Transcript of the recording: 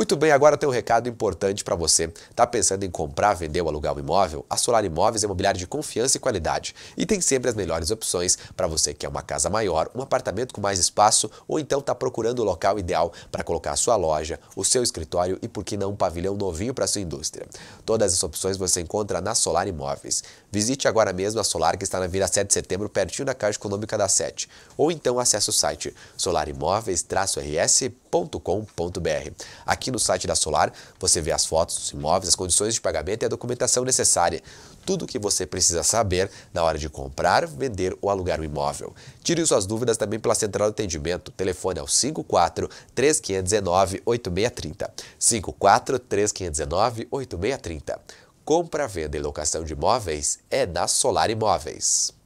Muito bem, agora tem um recado importante para você. Tá pensando em comprar, vender ou alugar um imóvel? A Solar Imóveis é imobiliária de confiança e qualidade e tem sempre as melhores opções para você que é uma casa maior, um apartamento com mais espaço ou então está procurando o local ideal para colocar a sua loja, o seu escritório e por que não um pavilhão novinho para sua indústria. Todas as opções você encontra na Solar Imóveis. Visite agora mesmo a Solar que está na Vila 7 de Setembro, pertinho da Caixa Econômica da Sete, ou então acesse o site solarimóveis-rs solar.com.br. Aqui no site da Solar você vê as fotos dos imóveis, as condições de pagamento e a documentação necessária. Tudo o que você precisa saber na hora de comprar, vender ou alugar um imóvel. Tire suas dúvidas também pela central de atendimento. Telefone é o 54 3519 8630. 54 3519 8630. Compra, venda e locação de imóveis é da Solar Imóveis.